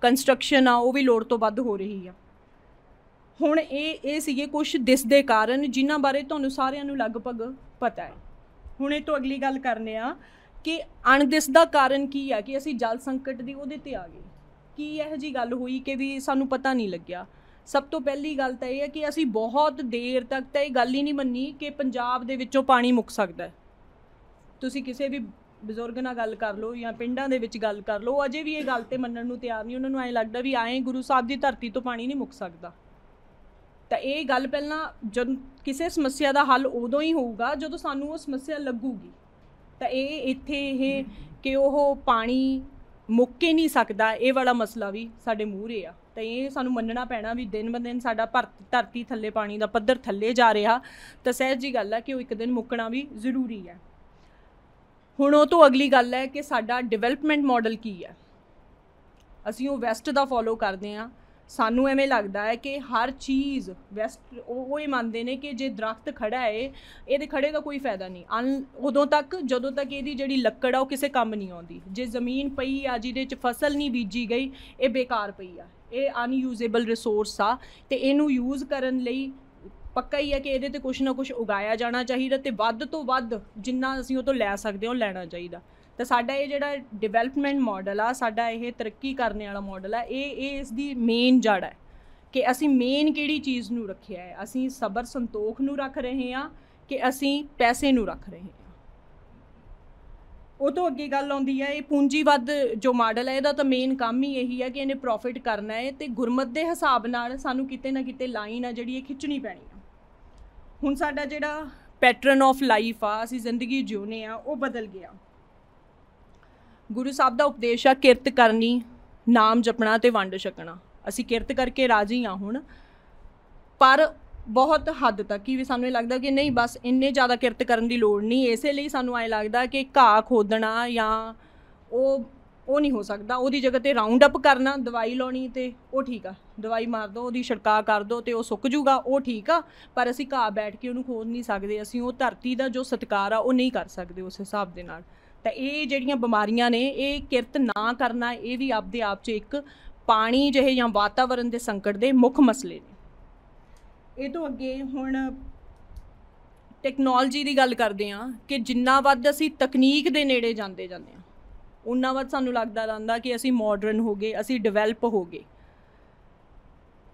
ਕੰਸਟਰਕਸ਼ਨ ਆ ਉਹ ਵੀ ਲੋੜ ਤੋਂ ਵੱਧ ਹੋ ਰਹੀ ਆ ਹੁਣ ਇਹ ਇਹ ਸੀਗੇ ਕੁਝ ਦਿਸਦੇ ਕਾਰਨ ਜਿਨ੍ਹਾਂ ਬਾਰੇ ਤੁਹਾਨੂੰ ਸਾਰਿਆਂ ਨੂੰ ਲਗਭਗ ਪਤਾ ਹੈ ਹੁਣ ਇਹ ਤੋਂ ਅਗਲੀ ਗੱਲ ਕਰਨੇ ਆ ਕਿ ਅਣਦਿਸਦਾ ਕਾਰਨ ਕੀ ਆ ਕਿ ਅਸੀਂ ਜਲ ਸੰਕਟ ਦੀ ਉਹਦੇ ਤੇ ਆ ਗਏ ਕੀ ਇਹ ਜੀ ਗੱਲ ਹੋਈ ਕਿ ਵੀ ਸਾਨੂੰ ਪਤਾ ਨਹੀਂ ਲੱਗਿਆ ਸਭ ਤੋਂ ਪਹਿਲੀ ਗੱਲ ਤਾਂ ਇਹ ਹੈ ਕਿ ਅਸੀਂ ਬਹੁਤ ਦੇਰ ਤੱਕ ਤਾਂ ਇਹ ਗੱਲ ਹੀ ਨਹੀਂ ਮੰਨੀ ਕਿ ਪੰਜਾਬ ਦੇ ਵਿੱਚੋਂ ਪਾਣੀ ਮੁੱਕ ਸਕਦਾ ਹੈ ਤੁਸੀਂ ਕਿਸੇ ਵੀ ਬਜ਼ੁਰਗ ਨਾਲ ਗੱਲ ਕਰ ਲਓ ਜਾਂ ਪਿੰਡਾਂ ਦੇ ਵਿੱਚ ਗੱਲ ਕਰ ਲਓ ਅਜੇ ਵੀ ਇਹ ਗੱਲ ਤੇ ਮੰਨਣ ਨੂੰ ਤਿਆਰ ਨਹੀਂ ਉਹਨਾਂ ਨੂੰ ਐਂ ਲੱਗਦਾ ਵੀ ਆਏ ਗੁਰੂ ਸਾਹਿਬ ਦੀ ਧਰਤੀ ਤੋਂ ਪਾਣੀ ਨਹੀਂ ਮੁੱਕ ਸਕਦਾ ਤਾਂ ਇਹ ਗੱਲ ਪਹਿਲਾਂ ਜਦ ਕਿਸੇ ਸਮੱਸਿਆ ਦਾ ਹੱਲ ਉਦੋਂ ਹੀ ਹੋਊਗਾ ਜਦੋਂ ਸਾਨੂੰ ਉਹ ਸਮੱਸਿਆ ਲੱਗੂਗੀ ਤਾਂ ਇਹ ਇੱਥੇ ਇਹ ਕਿ ਉਹ ਪਾਣੀ ਮੁੱਕੇ ਨਹੀਂ ਸਕਦਾ ਇਹ ਵਾਲਾ ਮਸਲਾ ਵੀ ਸਾਡੇ ਮੂਹਰੇ ਆ ਤਾਂ ਇਹ ਸਾਨੂੰ ਮੰਨਣਾ ਪੈਣਾ ਵੀ ਦਿਨ ਬਦ ਦਿਨ ਸਾਡਾ ਧਰਤੀ ਥੱਲੇ ਪਾਣੀ ਦਾ ਪੱਧਰ ਥੱਲੇ ਜਾ ਰਿਹਾ ਤਾਂ ਸਹਿਜ ਜੀ ਗੱਲ ਹੈ ਕਿ ਉਹ ਇੱਕ ਦਿਨ ਮੁੱਕਣਾ ਵੀ ਜ਼ਰੂਰੀ ਹੈ ਹੁਣ ਉਹ ਤੋਂ ਅਗਲੀ ਗੱਲ ਹੈ ਕਿ ਸਾਡਾ ਡਿਵੈਲਪਮੈਂਟ ਮਾਡਲ ਕੀ ਹੈ ਅਸੀਂ ਉਹ ਵੈਸਟ ਦਾ ਫੋਲੋ ਕਰਦੇ ਆਂ ਸਾਨੂੰ ਐਵੇਂ ਲੱਗਦਾ ਹੈ ਕਿ ਹਰ ਚੀਜ਼ ਵੈਸਟ ਉਹ ਹੀ ਮੰਨਦੇ ਨੇ ਕਿ ਜੇ ਦਰਖਤ ਖੜਾ ਹੈ ਇਹਦੇ ਖੜੇ ਦਾ ਕੋਈ ਫਾਇਦਾ ਨਹੀਂ ਉਦੋਂ ਤੱਕ ਜਦੋਂ ਤੱਕ ਇਹਦੀ ਜਿਹੜੀ ਲੱਕੜ ਆ ਉਹ ਕਿਸੇ ਕੰਮ ਨਹੀਂ ਆਉਂਦੀ ਜੇ ਜ਼ਮੀਨ ਪਈ ਆ ਜਿਹਦੇ ਚ ਫਸਲ ਨਹੀਂ ਬੀਜੀ ਗਈ ਇਹ ਬੇਕਾਰ ਪਈ ਆ ਇਹ ਅਨਯੂਜ਼ੇਬਲ ਰਿਸੋਰਸ ਆ ਤੇ ਇਹਨੂੰ ਯੂਜ਼ ਕਰਨ ਲਈ ਪੱਕਾ ਹੀ ਹੈ ਕਿ ਇਹਦੇ ਤੇ ਕੁਝ ਨਾ ਕੁਝ ਉਗਾਇਆ ਜਾਣਾ ਚਾਹੀਦਾ ਤੇ ਵੱਧ ਤੋਂ ਵੱਧ ਜਿੰਨਾ ਅਸੀਂ ਉਹ ਤੋਂ ਲੈ ਸਕਦੇ ਹਾਂ ਲੈਣਾ ਚਾਹੀਦਾ ਤਾਂ ਸਾਡਾ ਇਹ ਜਿਹੜਾ ਡਿਵੈਲਪਮੈਂਟ ਮਾਡਲ ਆ ਸਾਡਾ ਇਹ ਤਰੱਕੀ ਕਰਨ ਵਾਲਾ ਮਾਡਲ ਆ ਇਹ ਇਹ ਇਸ ਦੀ ਮੇਨ ਜੜ ਹੈ ਕਿ ਅਸੀਂ ਮੇਨ ਕਿਹੜੀ ਚੀਜ਼ ਨੂੰ ਰੱਖਿਆ ਹੈ ਅਸੀਂ ਸਬਰ ਸੰਤੋਖ ਨੂੰ ਰੱਖ ਰਹੇ ਹਾਂ ਕਿ ਅਸੀਂ ਪੈਸੇ ਨੂੰ ਰੱਖ ਰਹੇ ਹਾਂ ਉਹ ਤੋਂ ਅੱਗੇ ਗੱਲ ਆਉਂਦੀ ਹੈ ਇਹ ਪੂੰਜੀਵਾਦ ਜੋ ਮਾਡਲ ਹੈ ਇਹਦਾ ਤਾਂ ਮੇਨ ਕੰਮ ਹੀ ਇਹੀ ਹੈ ਕਿ ਇਹਨੇ ਪ੍ਰੋਫਿਟ ਕਰਨਾ ਹੈ ਤੇ ਗੁਰਮਤ ਦੇ ਹਿਸਾਬ ਨਾਲ ਸਾਨੂੰ ਕਿਤੇ ਨਾ ਕਿਤੇ ਲਾਈਨ ਆ ਜਿਹੜੀ ਇਹ ਖਿੱਚਣੀ ਪੈਣੀ ਆ ਹੁਣ ਸਾਡਾ ਜਿਹੜਾ ਪੈਟਰਨ ਆਫ ਲਾਈਫ ਆ ਅਸੀਂ ਜ਼ਿੰਦਗੀ ਜਿਉਨੇ ਆ ਉਹ ਬਦਲ ਗਿਆ ਗੁਰੂ ਸਾਹਿਬ ਦਾ ਉਪਦੇਸ਼ ਆ ਕਿਰਤ ਕਰਨੀ ਨਾਮ ਜਪਣਾ ਤੇ ਵੰਡ ਛਕਣਾ ਅਸੀਂ ਕਿਰਤ ਕਰਕੇ ਰਾਜੀ ਆ ਹੁਣ ਪਰ ਬਹੁਤ ਹੱਦ ਤੱਕ ਵੀ ਸਾਨੂੰ ਇਹ ਲੱਗਦਾ ਕਿ ਨਹੀਂ ਬਸ ਇੰਨੇ ਜ਼ਿਆਦਾ ਕਿਰਤ ਕਰਨ ਦੀ ਲੋੜ ਨਹੀਂ ਇਸੇ ਲਈ ਸਾਨੂੰ ਐ ਲੱਗਦਾ ਕਿ ਘਾਹ ਖੋਦਣਾ ਜਾਂ ਉਹ ਉਹ ਨਹੀਂ ਹੋ ਸਕਦਾ ਉਹਦੀ ਜਗ੍ਹਾ ਤੇ ਰਾਉਂਡ ਅਪ ਕਰਨਾ ਦਵਾਈ ਲਾਉਣੀ ਤੇ ਉਹ ਠੀਕ ਆ ਦਵਾਈ ਮਾਰ ਦੋ ਉਹਦੀ ਛਿੜਕਾ ਕਰ ਦੋ ਤੇ ਉਹ ਸੁੱਕ ਜੂਗਾ ਉਹ ਠੀਕ ਆ ਪਰ ਅਸੀਂ ਘਾਹ ਬੈਠ ਕੇ ਉਹਨੂੰ ਖੋਦ ਨਹੀਂ ਸਕਦੇ ਅਸੀਂ ਉਹ ਧਰਤੀ ਦਾ ਜੋ ਸਤਕਾਰ ਆ ਉਹ ਨਹੀਂ ਕਰ ਸਕਦੇ ਉਸ ਹਿਸਾਬ ਦੇ ਨਾਲ ਤਾਂ ਇਹ ਜਿਹੜੀਆਂ ਬਿਮਾਰੀਆਂ ਨੇ ਇਹ ਕਿਰਤ ਨਾ ਕਰਨਾ ਇਹ ਵੀ ਆਪਦੇ ਆਪ 'ਚ ਇੱਕ ਪਾਣੀ ਜਿਹੇ ਜਾਂ ਵਾਤਾਵਰਣ ਦੇ ਸੰਕਟ ਦੇ ਮੁੱਖ ਮਸਲੇ ਇਹ ਤੋਂ ਅੱਗੇ ਹੁਣ ਟੈਕਨੋਲੋਜੀ ਦੀ ਗੱਲ ਕਰਦੇ ਆ ਕਿ ਜਿੰਨਾ ਵੱਧ ਅਸੀਂ ਤਕਨੀਕ ਦੇ ਨੇੜੇ ਜਾਂਦੇ ਜਾਂਦੇ ਆ ਉਨਾ ਵੱਧ ਸਾਨੂੰ ਲੱਗਦਾ ਰਹਿੰਦਾ ਕਿ ਅਸੀਂ ਮਾਡਰਨ ਹੋ ਗਏ ਅਸੀਂ ਡਿਵੈਲਪ ਹੋ ਗਏ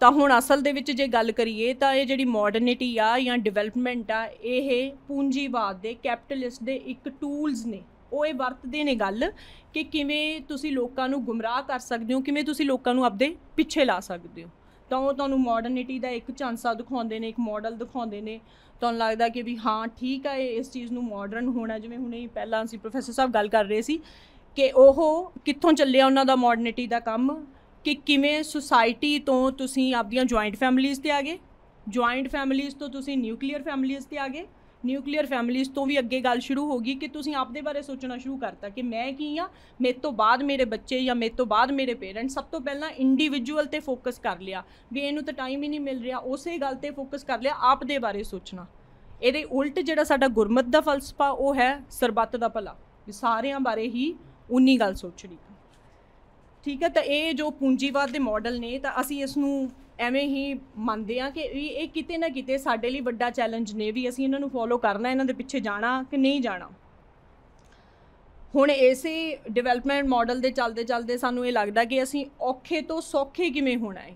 ਤਾਂ ਹੁਣ ਅਸਲ ਦੇ ਵਿੱਚ ਜੇ ਗੱਲ ਕਰੀਏ ਤਾਂ ਇਹ ਜਿਹੜੀ ਮਾਡਰਨਿਟੀ ਆ ਜਾਂ ਡਿਵੈਲਪਮੈਂਟ ਆ ਇਹ ਪੂੰਜੀਵਾਦ ਦੇ ਕੈਪੀਟਲਿਸਟ ਦੇ ਇੱਕ ਟੂਲਸ ਨੇ ਉਹ ਇਹ ਵਰਤਦੇ ਨੇ ਗੱਲ ਕਿ ਕਿਵੇਂ ਤੁਸੀਂ ਲੋਕਾਂ ਨੂੰ ਗੁੰਮਰਾਹ ਕਰ ਸਕਦੇ ਹੋ ਕਿਵੇਂ ਤੁਸੀਂ ਲੋਕਾਂ ਨੂੰ ਆਪਦੇ ਪਿੱਛੇ ਲਾ ਸਕਦੇ ਹੋ ਤਾਂ ਉਹ ਤੁਹਾਨੂੰ ਮਾਡਰਨਿਟੀ ਦਾ ਇੱਕ ਚਾਂਸਾ ਦਿਖਾਉਂਦੇ ਨੇ ਇੱਕ ਮਾਡਲ ਦਿਖਾਉਂਦੇ ਨੇ ਤੁਹਾਨੂੰ ਲੱਗਦਾ ਕਿ ਵੀ ਹਾਂ ਠੀਕ ਆ ਇਸ ਚੀਜ਼ ਨੂੰ ਮਾਡਰਨ ਹੋਣਾ ਜਿਵੇਂ ਹੁਣੇ ਹੀ ਪਹਿਲਾਂ ਅਸੀਂ ਪ੍ਰੋਫੈਸਰ ਸਾਹਿਬ ਗੱਲ ਕਰ ਰਹੇ ਸੀ ਕਿ ਉਹ ਕਿੱਥੋਂ ਚੱਲਿਆ ਉਹਨਾਂ ਦਾ ਮਾਡਰਨਿਟੀ ਦਾ ਕੰਮ ਕਿ ਕਿਵੇਂ ਸੁਸਾਇਟੀ ਤੋਂ ਤੁਸੀਂ ਆਪਦੀਆਂ ਜੁਆਇੰਟ ਫੈਮਿਲੀਆਂ ਤੇ ਆ ਗਏ ਜੁਆਇੰਟ ਫੈਮਿਲੀਆਂ ਤੋਂ ਤੁਸੀਂ ਨਿਊਕਲੀਅਰ ਫੈਮਿਲੀਆਂ ਤੇ ਆ ਗਏ ਨਿਊਕਲੀਅਰ ਫੈਮਿਲੀਆਂ ਤੋਂ ਵੀ ਅੱਗੇ ਗੱਲ ਸ਼ੁਰੂ ਹੋ ਗਈ ਕਿ ਤੁਸੀਂ ਆਪਦੇ ਬਾਰੇ ਸੋਚਣਾ ਸ਼ੁਰੂ ਕਰਤਾ ਕਿ ਮੈਂ ਕੀ ਆ ਮੇਰੇ ਤੋਂ ਬਾਅਦ ਮੇਰੇ ਬੱਚੇ ਜਾਂ ਮੇਰੇ ਤੋਂ ਬਾਅਦ ਮੇਰੇ ਪੇਰੈਂਟਸ ਸਭ ਤੋਂ ਪਹਿਲਾਂ ਇੰਡੀਵਿਜੂਅਲ ਤੇ ਫੋਕਸ ਕਰ ਲਿਆ ਵੀ ਇਹਨੂੰ ਤਾਂ ਟਾਈਮ ਹੀ ਨਹੀਂ ਮਿਲ ਰਿਹਾ ਉਸੇ ਗੱਲ ਤੇ ਫੋਕਸ ਕਰ ਲਿਆ ਆਪਦੇ ਬਾਰੇ ਸੋਚਣਾ ਇਹਦੇ ਉਲਟ ਜਿਹੜਾ ਸਾਡਾ ਗੁਰਮਤ ਦਾ ਫਲਸਫਾ ਉਹ ਹੈ ਸਰਬੱਤ ਦਾ ਭਲਾ ਵੀ ਸਾਰਿਆਂ ਬਾਰੇ ਹੀ ਉਨੀ ਗੱਲ ਸੋਚਣੀ ਠੀਕ ਹੈ ਤਾਂ ਇਹ ਜੋ ਪੂੰਜੀਵਾਦ ਦੇ ਮਾਡਲ ਨੇ ਤਾਂ ਅਸੀਂ ਇਸ ਨੂੰ ਐਵੇਂ ਹੀ ਮੰਨਦੇ ਆ ਕਿ ਇਹ ਕਿਤੇ ਨਾ ਕਿਤੇ ਸਾਡੇ ਲਈ ਵੱਡਾ ਚੈਲੰਜ ਨੇ ਵੀ ਅਸੀਂ ਇਹਨਾਂ ਨੂੰ ਫੋਲੋ ਕਰਨਾ ਇਹਨਾਂ ਦੇ ਪਿੱਛੇ ਜਾਣਾ ਕਿ ਨਹੀਂ ਜਾਣਾ ਹੁਣ ਇਸੇ ਡਿਵੈਲਪਮੈਂਟ ਮਾਡਲ ਦੇ ਚੱਲਦੇ ਚੱਲਦੇ ਸਾਨੂੰ ਇਹ ਲੱਗਦਾ ਕਿ ਅਸੀਂ ਔਖੇ ਤੋਂ ਸੌਖੇ ਕਿਵੇਂ ਹੋਣਾ ਹੈ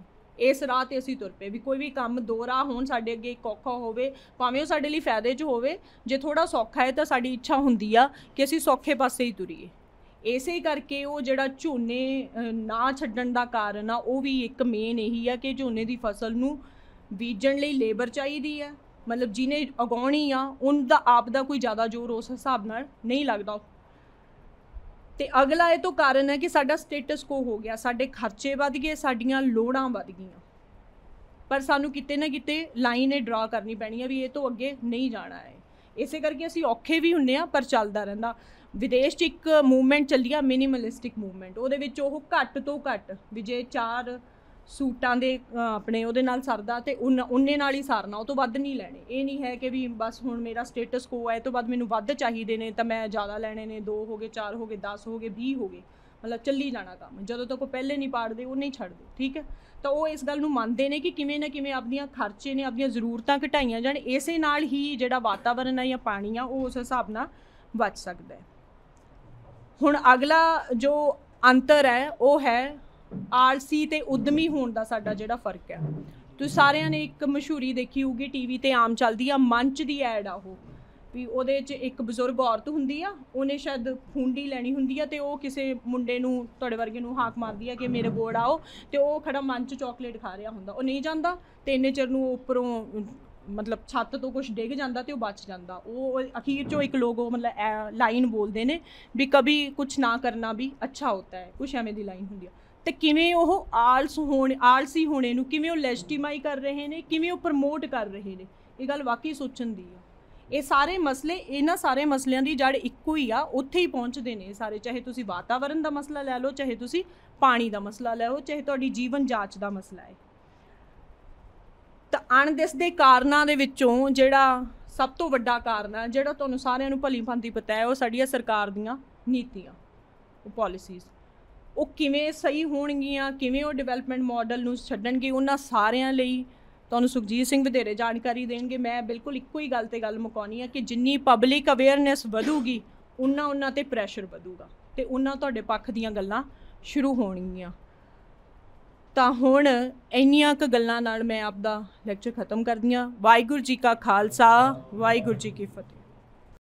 ਇਸ ਰਾਹ ਤੇ ਅਸੀਂ ਤੁਰ ਪਏ ਵੀ ਕੋਈ ਵੀ ਕੰਮ ਦੋ ਰਾਹ ਹੋਣ ਸਾਡੇ ਅੱਗੇ ਇੱਕ ਔਖਾ ਹੋਵੇ ਭਾਵੇਂ ਉਹ ਸਾਡੇ ਲਈ ਫਾਇਦੇ 'ਚ ਹੋਵੇ ਜੇ ਥੋੜਾ ਸੌਖਾ ਹੈ ਤਾਂ ਸਾਡੀ ਇੱਛਾ ਹੁੰਦੀ ਆ ਕਿ ਅਸੀਂ ਸੌਖੇ ਪਾਸੇ ਹੀ ਤੁਰੀਏ ਇਸੇ ਕਰਕੇ ਉਹ ਜਿਹੜਾ ਝੋਨੇ ਨਾ ਛੱਡਣ ਦਾ ਕਾਰਨ ਆ ਉਹ ਵੀ ਇੱਕ ਮੇਨ ਇਹੀ ਆ ਕਿ ਝੋਨੇ ਦੀ ਫਸਲ ਨੂੰ ਬੀਜਣ ਲਈ ਲੇਬਰ ਚਾਹੀਦੀ ਆ ਮਤਲਬ ਜਿਹਨੇ ਉਗਾਉਣੀ ਆ ਉਹਨਾਂ ਦਾ ਆਪ ਦਾ ਕੋਈ ਜ਼ਿਆਦਾ ਜ਼ੋਰ ਉਸ ਹਿਸਾਬ ਨਾਲ ਨਹੀਂ ਲੱਗਦਾ ਤੇ ਅਗਲਾ ਇਹ ਤੋਂ ਕਾਰਨ ਹੈ ਕਿ ਸਾਡਾ ਸਟੇਟਸ ਕੋ ਹੋ ਗਿਆ ਸਾਡੇ ਖਰਚੇ ਵੱਧ ਗਏ ਸਾਡੀਆਂ ਲੋੜਾਂ ਵੱਧ ਗਈਆਂ ਪਰ ਸਾਨੂੰ ਕਿਤੇ ਨਾ ਕਿਤੇ ਲਾਈਨ ਇਹ ਡਰਾ ਕਰਨੀ ਪੈਣੀ ਹੈ ਵੀ ਇਹ ਤੋਂ ਅੱਗੇ ਨਹੀਂ ਜਾਣਾ ਹੈ ਇਸੇ ਕਰਕੇ ਅਸੀਂ ਔਖੇ ਵੀ ਹੁੰਨੇ ਆ ਪਰ ਚੱਲਦਾ ਰਹਿੰਦਾ ਵਿਦੇਸ਼ 'ਚ ਇੱਕ ਮੂਵਮੈਂਟ ਚੱਲੀ ਆ ਮਿਨੀਮਲਿਸਟਿਕ ਮੂਵਮੈਂਟ ਉਹਦੇ ਵਿੱਚ ਉਹ ਘੱਟ ਤੋਂ ਘੱਟ ਵੀ ਜੇ ਚਾਰ ਸੂਟਾਂ ਦੇ ਆਪਣੇ ਉਹਦੇ ਨਾਲ ਸਰਦਾ ਤੇ ਉਹਨੇ ਨਾਲ ਹੀ ਸਰਨਾ ਉਹ ਤੋਂ ਵੱਧ ਨਹੀਂ ਲੈਣੇ ਇਹ ਨਹੀਂ ਹੈ ਕਿ ਵੀ ਬਸ ਹੁਣ ਮੇਰਾ ਸਟੇਟਸ ਕੋ ਹੈ ਤੋਂ ਬਾਅਦ ਮੈਨੂੰ ਵੱਧ ਚਾਹੀਦੇ ਨੇ ਤਾਂ ਮੈਂ ਜ਼ਿਆਦਾ ਲੈਣੇ ਨੇ 2 ਹੋਗੇ 4 ਹੋਗੇ 10 ਹੋਗੇ 20 ਹੋਗੇ ਮਤਲਬ ਚੱਲੀ ਜਾਣਾ ਕੰਮ ਜਦੋਂ ਤੱਕ ਉਹ ਪਹਿਲੇ ਨਹੀਂ ਪਾੜਦੇ ਉਹ ਨਹੀਂ ਛੱਡਦੇ ਠੀਕ ਹੈ ਤਾਂ ਉਹ ਇਸ ਗੱਲ ਨੂੰ ਮੰਨਦੇ ਨੇ ਕਿ ਕਿਵੇਂ ਨਾ ਕਿਵੇਂ ਆਪਣੀਆਂ ਖਰਚੇ ਨੇ ਆਪਣੀਆਂ ਜ਼ਰੂਰਤਾਂ ਘਟਾਈਆਂ ਜਾਣ ਇਸੇ ਨਾਲ ਹੀ ਜਿਹੜਾ ਵਾਤਾਵਰਣ ਹੈ ਜਾਂ ਪਾਣੀ ਆ ਉਹ ਉਸ ਹਿਸਾਬ ਨਾਲ ਬਚ ਸਕਦਾ ਹੈ ਹੁਣ ਅਗਲਾ ਜੋ ਅੰਤਰ ਹੈ ਉਹ ਹੈ ਆਲਸੀ ਤੇ ਉਦਮੀ ਹੋਣ ਦਾ ਸਾਡਾ ਜਿਹੜਾ ਫਰਕ ਹੈ ਤੁਸੀਂ ਸਾਰਿਆਂ ਨੇ ਇੱਕ ਮਸ਼ਹੂਰੀ ਦੇਖੀ ਹੋਊਗੀ ਟੀਵੀ ਤੇ ਆਮ ਚੱਲਦੀ ਆ ਮੰਚ ਦੀ ਐਡ ਆ ਉਹ ਵੀ ਉਹਦੇ 'ਚ ਇੱਕ ਬਜ਼ੁਰਗ ਔਰਤ ਹੁੰਦੀ ਆ ਉਹਨੇ ਸ਼ਾਇਦ ਖੁੰਡੀ ਲੈਣੀ ਹੁੰਦੀ ਆ ਤੇ ਉਹ ਕਿਸੇ ਮੁੰਡੇ ਨੂੰ ਤੁਹਾਡੇ ਵਰਗੇ ਨੂੰ ਹਾਕ ਮਾਰਦੀ ਆ ਕਿ ਮੇਰੇ ਕੋਲ ਆਓ ਤੇ ਉਹ ਖੜਾ ਮੰਚ ਚਾਕਲੇਟ ਖਾ ਰਿਹਾ ਹੁੰਦਾ ਉਹ ਨਹੀਂ ਜਾਂਦਾ ਤੇ ਇੰਨੇ ਚਿਰ ਨੂੰ ਉੱਪਰੋਂ ਮਤਲਬ ਛੱਤ ਤੋਂ ਕੁਝ ਡਿੱਗ ਜਾਂਦਾ ਤੇ ਉਹ ਬਚ ਜਾਂਦਾ ਉਹ ਅਖੀਰ ਚੋਂ ਇੱਕ ਲੋਗੋ ਮਤਲਬ ਲਾਈਨ ਬੋਲਦੇ ਨੇ ਵੀ ਕبھی ਕੁਝ ਨਾ ਕਰਨਾ ਵੀ ਅੱਛਾ ਹੁੰਦਾ ਹੈ ਕੁਝ ਐਵੇਂ ਦੀ ਲਾਈਨ ਹੁੰਦੀ ਹੈ ਤੇ ਕਿਵੇਂ ਉਹ ਆਲਸ ਹੋਣ ਆਲਸੀ ਹੋਣੇ ਨੂੰ ਕਿਵੇਂ ਉਹ ਲੈਜਟੀਮਾਈ ਕਰ ਰਹੇ ਨੇ ਕਿਵੇਂ ਉਹ ਪ੍ਰਮੋਟ ਕਰ ਰਹੇ ਨੇ ਇਹ ਗੱਲ ਵਾਕਈ ਸੋਚਣ ਦੀ ਆ ਇਹ ਸਾਰੇ ਮਸਲੇ ਇਹਨਾਂ ਸਾਰੇ ਮਸਲਿਆਂ ਦੀ ਜੜ ਇੱਕੋ ਹੀ ਆ ਉੱਥੇ ਹੀ ਪਹੁੰਚਦੇ ਨੇ ਸਾਰੇ ਚਾਹੇ ਤੁਸੀਂ ਵਾਤਾਵਰਣ ਦਾ ਮਸਲਾ ਲੈ ਲਓ ਚਾਹੇ ਤੁਸੀਂ ਪਾਣੀ ਦਾ ਮਸਲਾ ਲੈ ਲਓ ਚਾਹੇ ਤੁਹਾਡੀ ਜੀਵਨ ਜਾਂਚ ਦਾ ਮਸਲਾ ਹੈ ਅਣਦਿਸਦੇ ਕਾਰਨਾਂ ਦੇ ਵਿੱਚੋਂ ਜਿਹੜਾ ਸਭ ਤੋਂ ਵੱਡਾ ਕਾਰਨ ਹੈ ਜਿਹੜਾ ਤੁਹਾਨੂੰ ਸਾਰਿਆਂ ਨੂੰ ਭਲੀ ਭਾਂਤੀ ਪਤਾ ਹੈ ਉਹ ਸਾਡੀਆਂ ਸਰਕਾਰ ਦੀਆਂ ਨੀਤੀਆਂ ਉਹ ਪਾਲਿਸੀਜ਼ ਉਹ ਕਿਵੇਂ ਸਹੀ ਹੋਣਗੀਆਂ ਕਿਵੇਂ ਉਹ ਡਿਵੈਲਪਮੈਂਟ ਮਾਡਲ ਨੂੰ ਛੱਡਣਗੇ ਉਹਨਾਂ ਸਾਰਿਆਂ ਲਈ ਤੁਹਾਨੂੰ ਸੁਖਜੀਤ ਸਿੰਘ ਵਧੇਰੇ ਜਾਣਕਾਰੀ ਦੇਣਗੇ ਮੈਂ ਬਿਲਕੁਲ ਇੱਕੋ ਹੀ ਗੱਲ ਤੇ ਗੱਲ ਮੁਕਾਉਣੀ ਹੈ ਕਿ ਜਿੰਨੀ ਪਬਲਿਕ ਅਵੇਅਰਨੈਸ ਵਧੂਗੀ ਉਹਨਾਂ ਉਹਨਾਂ ਤੇ ਪ੍ਰੈਸ਼ਰ ਵਧੂਗਾ ਤੇ ਉਹਨਾਂ ਤੁਹਾਡੇ ਪੱਖ ਦੀਆਂ ਗੱਲਾਂ ਸ਼ੁਰੂ ਹੋਣਗੀਆਂ ਤਾਂ ਹੁਣ ਇੰਨੀਆਂ ਕੁ ਗੱਲਾਂ ਨਾਲ ਮੈਂ ਆਪਦਾ ਲੈਕਚਰ ਖਤਮ ਕਰਦੀਆਂ ਵਾਹਿਗੁਰੂ ਜੀ ਕਾ ਖਾਲਸਾ ਵਾਹਿਗੁਰੂ ਜੀ ਕੀ ਫਤਿਹ